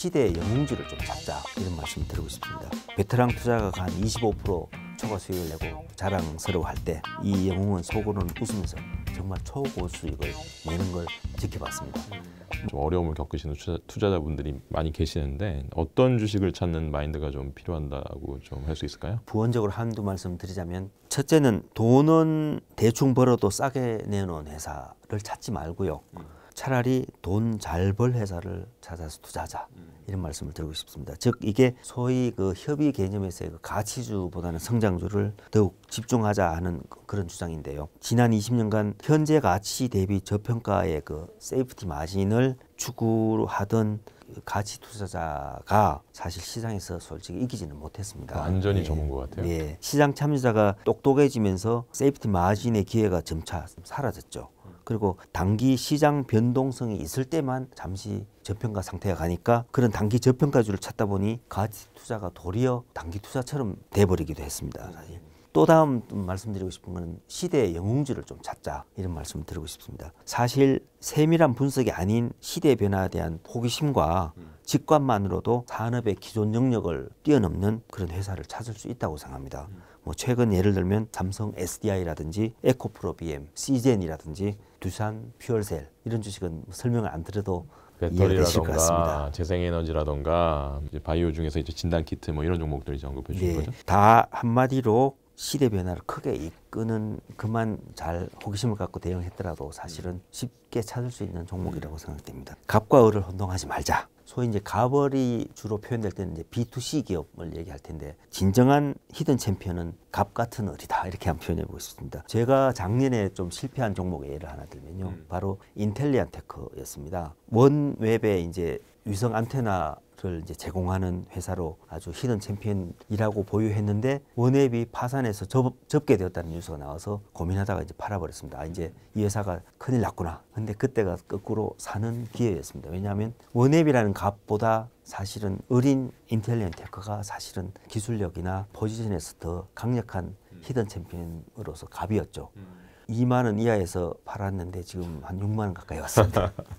시대의 영웅주를 좀 잡자 이런 말씀 을 드리고 싶습니다. 베테랑 투자가가 한25% 초과 수익을 내고 자랑스러워할 때 이 영웅은 속으로는 웃으면서 정말 초고 수익을 내는 걸 지켜봤습니다. 좀 어려움을 겪으시는 투자, 자분들이 많이 계시는데 어떤 주식을 찾는 마인드가 좀 필요한다고 좀 할 수 있을까요? 부원적으로 한두 말씀 드리자면 첫째는 돈은 대충 벌어도 싸게 내놓은 회사를 찾지 말고요. 음. 차라리 돈 잘 벌 회사를 찾아서 투자하자 이런 말씀을 드리고 싶습니다. 즉 이게 소위 그 협의 개념에서의 그 가치주보다는 성장주를 더욱 집중하자 하는 그, 그런 주장인데요. 지난 20년간 현재 가치 대비 저평가의 그 세이프티 마진을 추구하던 그 가치 투자자가 사실 시장에서 솔직히 이기지는 못했습니다. 완전히 접은 예. 것 같아요. 예. 시장 참여자가 똑똑해지면서 세이프티 마진의 기회가 점차 사라졌죠. 그리고 단기 시장 변동성이 있을 때만 잠시 저평가 상태가 가니까 그런 단기 저평가주를 찾다 보니 가치 투자가 도리어 단기 투자처럼 돼버리기도 했습니다. 사실. 또 다음 말씀드리고 싶은 것은 시대의 영웅지를 좀 찾자 이런 말씀 을 드리고 싶습니다. 사실 세밀한 분석이 아닌 시대 변화에 대한 호기심과 직관만으로도 산업의 기존 영역을 뛰어넘는 그런 회사를 찾을 수 있다고 생각합니다. 뭐 최근 예를 들면 삼성 SDI라든지 에코프로 BM, 시젠이라든지 두산 퓨얼셀 이런 주식은 뭐 설명을 안 드려도 배터리라던가 재생에너지라던가 바이오 중에서 이제 진단 키트 뭐 이런 종목들 이제 언급해 주신 네, 거죠? 다 한마디로 시대 변화를 크게 이끄는 그만 잘 호기심을 갖고 대응했더라도 사실은 음. 쉽게 찾을 수 있는 종목이라고 음. 생각됩니다. 갑과 을을 혼동하지 말자. 소위 이제 가벌이 주로 표현될 때는 이제 B2C 기업을 얘기할 텐데 진정한 히든 챔피언은 갑 같은 을이다 이렇게 한 표현해 보고 습니다 제가 작년에 좀 실패한 종목 예를 하나 들면요, 음. 바로 인텔리안 테크였습니다. 원 웹에 이제 위성 안테나를 이제 제공하는 회사로 아주 히든 챔피언이라고 보유했는데 원앱이 파산해서 접, 접게 되었다는 뉴스가 나와서 고민하다가 이제 팔아버렸습니다. 아, 이제 이 회사가 큰일 났구나. 근데 그때가 거꾸로 사는 기회였습니다. 왜냐하면 원앱이라는 값보다 사실은 어린 인텔리언 테크가 사실은 기술력이나 포지션에서 더 강력한 음. 히든 챔피언으로서 갑이었죠. 2만 음. 원 이하에서 팔았는데 지금 한 6만 원 가까이 왔습니다.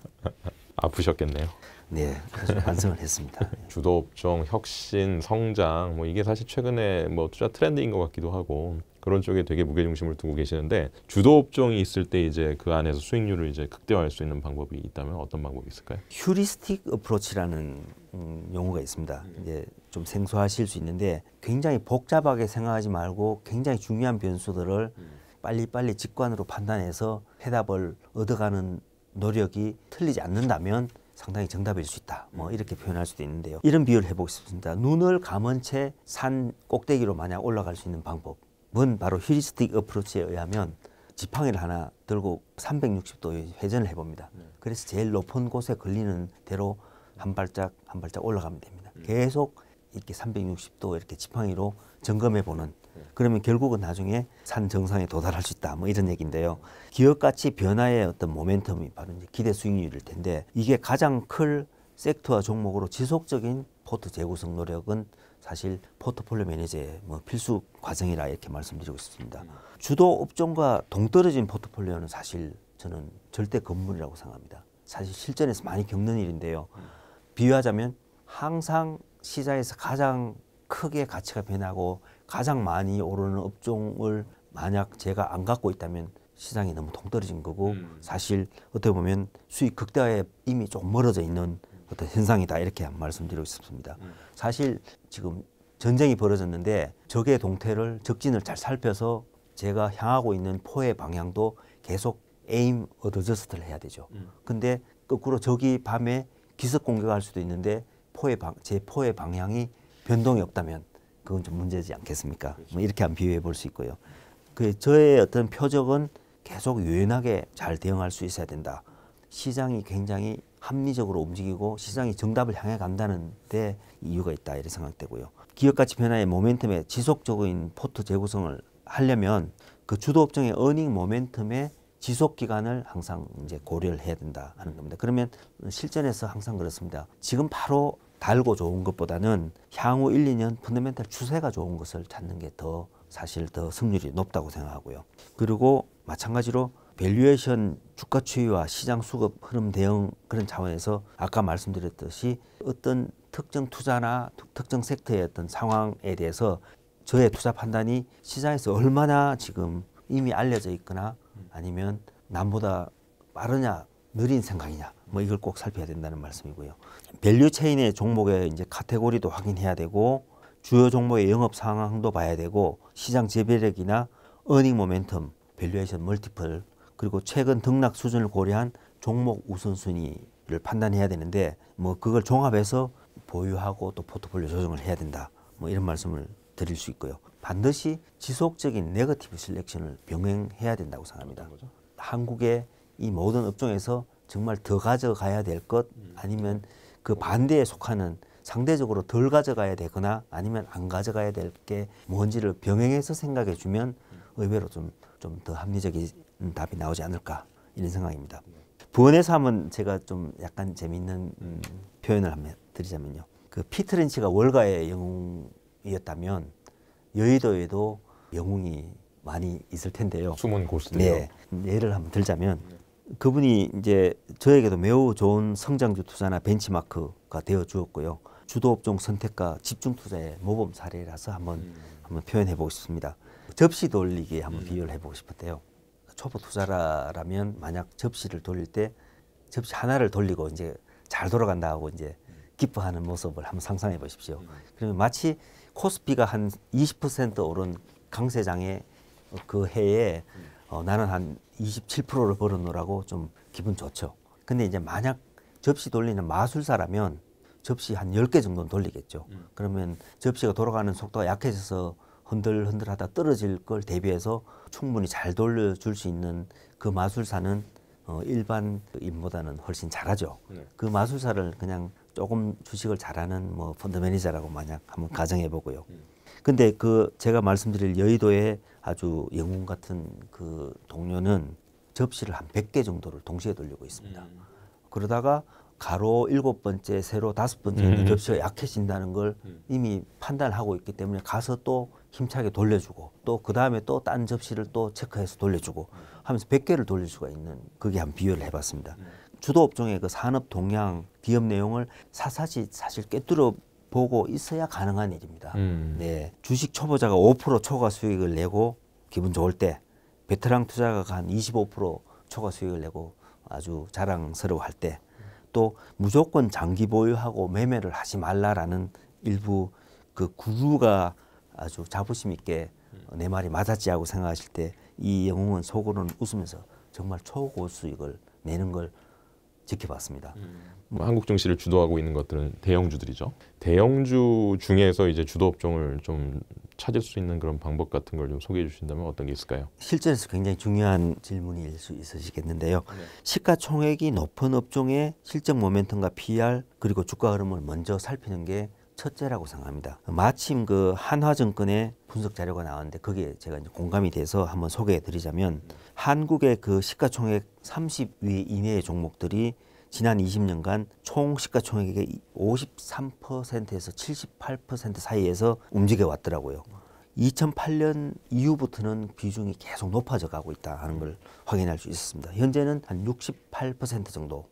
아프셨겠네요. 네, 아주 반성을 했습니다. 주도업종 혁신, 성장 뭐 이게 사실 최근에 뭐 투자 트렌드인 것 같기도 하고 그런 쪽에 되게 무게 중심을 두고 계시는데 주도업종이 있을 때 이제 그 안에서 수익률을 이제 극대화할 수 있는 방법이 있다면 어떤 방법이 있을까요? 휴리스틱 어프로치라는 음, 용어가 있습니다. 이제 좀 생소하실 수 있는데 굉장히 복잡하게 생각하지 말고 굉장히 중요한 변수들을 빨리빨리 직관으로 판단해서 해답을 얻어가는 노력이 틀리지 않는다면 상당히 정답일 수 있다. 뭐 음. 이렇게 표현할 수도 있는데요. 이런 비유를 해보겠습니다. 눈을 감은 채 산 꼭대기로 만약 올라갈 수 있는 방법은 바로 휴리스틱 어프로치에 의하면 지팡이를 하나 들고 360도 회전을 해봅니다. 네. 그래서 제일 높은 곳에 걸리는 대로 한 발짝 한 발짝 올라가면 됩니다. 음. 계속 이렇게 360도 이렇게 지팡이로 점검해 보는 그러면 결국은 나중에 산 정상에 도달할 수 있다. 뭐 이런 얘기인데요. 기업 가치 변화의 어떤 모멘텀이 바로 이제 기대 수익률일 텐데 이게 가장 클 섹터와 종목으로 지속적인 포트 재구성 노력은 사실 포트폴리오 매니저의 뭐 필수 과정이라 이렇게 말씀드리고 싶습니다. 음. 주도 업종과 동떨어진 포트폴리오는 사실 저는 절대 건물이라고 생각합니다. 사실 실전에서 많이 겪는 일인데요. 음. 비유하자면 항상 시장에서 가장 크게 가치가 변하고 가장 많이 오르는 업종을 만약 제가 안 갖고 있다면 시장이 너무 동떨어진 거고 음. 사실 어떻게 보면 수익 극대화에 이미 좀 멀어져 있는 어떤 현상이다 이렇게 말씀드리고 싶습니다. 음. 사실 지금 전쟁이 벌어졌는데 적의 동태를 적진을 잘 살펴서 제가 향하고 있는 포의 방향도 계속 에임 어드저스트를 해야 되죠. 음. 근데 거꾸로 적이 밤에 기습 공격할 수도 있는데 포의 방, 제 포의 방향이 변동이 없다면 그건 좀 문제지 않겠습니까? 그렇죠. 뭐 이렇게 한 비유해 볼 수 있고요. 그 저의 어떤 표적은 계속 유연하게 잘 대응할 수 있어야 된다. 시장이 굉장히 합리적으로 움직이고 시장이 정답을 향해 간다는 데 이유가 있다 이런 생각되고요. 기업 가치 변화의 모멘텀에 지속적인 포트 재구성을 하려면 그 주도 업종의 어닝 모멘텀의 지속 기간을 항상 이제 고려를 해야 된다 하는 겁니다. 그러면 실전에서 항상 그렇습니다. 지금 바로 달고 좋은 것보다는 향후 1, 2년 펀드멘탈 추세가 좋은 것을 찾는 게 더 사실 더 승률이 높다고 생각하고요. 그리고 마찬가지로 밸류에이션 주가 추이와 시장 수급 흐름 대응 그런 차원에서 아까 말씀드렸듯이 어떤 특정 투자나 특정 섹터의 어떤 상황에 대해서 저의 투자 판단이 시장에서 얼마나 지금 이미 알려져 있거나 아니면 남보다 빠르냐 느린 생각이냐 뭐 이걸 꼭 살펴야 된다는 말씀이고요. 밸류 체인의 종목의 이제 카테고리도 확인해야 되고 주요 종목의 영업 상황도 봐야 되고 시장 재배력이나 어닝 모멘텀, 밸류에이션 멀티플 그리고 최근 등락 수준을 고려한 종목 우선순위를 판단해야 되는데 뭐 그걸 종합해서 보유하고 또 포트폴리오 조정을 해야 된다. 뭐 이런 말씀을 드릴 수 있고요. 반드시 지속적인 네거티브 실렉션을 병행해야 된다고 생각합니다. 한국의 이 모든 업종에서 정말 더 가져가야 될것 음. 아니면 그 반대에 속하는 상대적으로 덜 가져가야 되거나 아니면 안 가져가야 될 게 뭔지를 병행해서 생각해 주면 의외로 좀 좀 더 합리적인 답이 나오지 않을까 이런 생각입니다. 부원에서 하면 제가 좀 약간 재밌는 음, 표현을 한번 드리자면요. 그 피트렌치가 월가의 영웅이었다면 여의도에도 영웅이 많이 있을 텐데요. 숨은 고수들 네, 예를 한번 들자면 네. 그분이 이제 저에게도 매우 좋은 성장주 투자나 벤치마크가 되어 주었고요. 주도업종 선택과 집중 투자의 모범 사례라서 한번 음. 한번 표현해 보고 싶습니다. 접시 돌리기에 한번 음. 비유를 해보고 싶었대요. 초보 투자라면 만약 접시를 돌릴 때 접시 하나를 돌리고 이제 잘 돌아간다 하고 이제 음. 기뻐하는 모습을 한번 상상해 보십시오. 음. 그러면 마치 코스피가 한 20% 오른 강세장의 그 해에 음. 어, 나는 한 27%를 벌어놓으라고 좀 기분 좋죠. 근데 이제 만약 접시 돌리는 마술사라면 접시 한1 0개 정도는 돌리겠죠. 음. 그러면 접시가 돌아가는 속도가 약해져서 흔들흔들하다 떨어질 걸 대비해서 충분히 잘 돌려줄 수 있는 그 마술사는 어, 일반인보다는 훨씬 잘하죠. 네. 그 마술사를 그냥 조금 주식을 잘하는 뭐 펀드 매니저라고 만약 한번 음. 가정해 보고요. 음. 근데 그 제가 말씀드릴 여의도의 아주 영웅 같은 그 동료는 접시를 한 100개 정도를 동시에 돌리고 있습니다. 음. 그러다가 가로 일곱 번째, 세로 다섯 번째 음. 접시가 약해진다는 걸 이미 판단하고 있기 때문에 가서 또 힘차게 돌려주고 또 그 다음에 또 딴 접시를 또 체크해서 돌려주고 하면서 100개를 돌릴 수가 있는 그게 한 비유를 해봤습니다. 주도 업종의 그 산업 동향, 기업 내용을 사사시 사실 꿰뚫어 보고 있어야 가능한 일입니다. 음. 네. 주식 초보자가 5% 초과 수익을 내고 기분 좋을 때 베테랑 투자가가 한 25% 초과 수익을 내고 아주 자랑스러워 할때 또 무조건 장기 보유하고 매매를 하지 말라라는 일부 그 구루가 아주 자부심 있게 내 말이 맞았지 하고 생각하실 때 이 영웅은 속으로는 웃으면서 정말 초고 수익을 내는 걸 지켜봤습니다. 음. 뭐 한국 증시를 주도하고 있는 것들은 대형주들이죠. 대형주 중에서 이제 주도 업종을 좀 찾을 수 있는 그런 방법 같은 걸 좀 소개해 주신다면 어떤 게 있을까요? 실전에서 굉장히 중요한 질문일 수 있으시겠는데요. 네. 시가총액이 높은 업종의 실적 모멘텀과 PR 그리고 주가 흐름을 먼저 살피는 게 첫째라고 생각합니다. 마침 그 한화증권의 분석 자료가 나왔는데 그게 제가 이제 공감이 돼서 한번 소개해 드리자면 한국의 그 시가총액 30위 이내의 종목들이 지난 20년간 총 시가총액의 53%에서 78% 사이에서 움직여 왔더라고요. 2008년 이후부터는 비중이 계속 높아져 가고 있다 하는 걸 확인할 수 있었습니다. 현재는 한 68% 정도.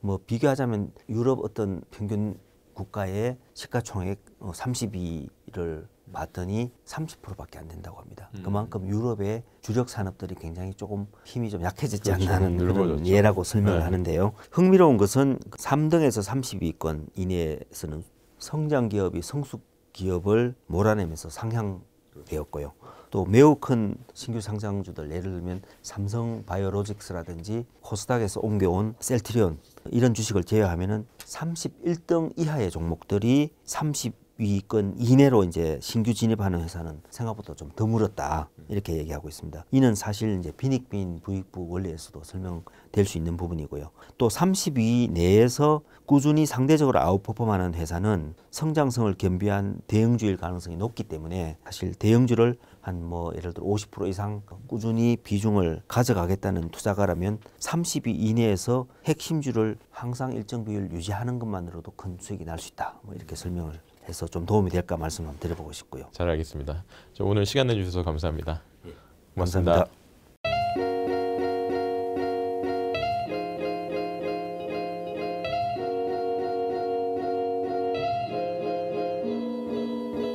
뭐 비교하자면 유럽 어떤 평균 국가의 시가총액 32를 봤더니 30%밖에 안 된다고 합니다. 음. 그만큼 유럽의 주력 산업들이 굉장히 조금 힘이 좀 약해졌지 그렇죠. 않나 하는 예라고 설명을 네. 하는데요. 흥미로운 것은 3등에서 32권 이내에서는 성장 기업이 성숙 기업을 몰아내면서 상향되었고요. 또 매우 큰 신규 상장주들 예를 들면 삼성 바이오로직스라든지 코스닥에서 옮겨온 셀트리온 이런 주식을 제외하면은 31등 이하의 종목들이 30위권 이내로 이제 신규 진입하는 회사는 생각보다 좀 드물었다 이렇게 얘기하고 있습니다. 이는 사실 이제 비닉빈 부익부 원리에서도 설명 될수 있는 부분이고요. 또 30위 내에서 꾸준히 상대적으로 아웃퍼폼하는 회사는 성장성을 겸비한 대형주일 가능성이 높기 때문에 사실 대형주를 한 뭐 예를 들어 50% 이상 꾸준히 비중을 가져가겠다는 투자가라면 30위 이내에서 핵심주를 항상 일정 비율 유지하는 것만으로도 큰 수익이 날 수 있다. 뭐 이렇게 설명을 해서 좀 도움이 될까 말씀 한번 드려보고 싶고요. 잘 알겠습니다. 오늘 시간 내주셔서 감사합니다. 예, 고맙습니다. 감사합니다.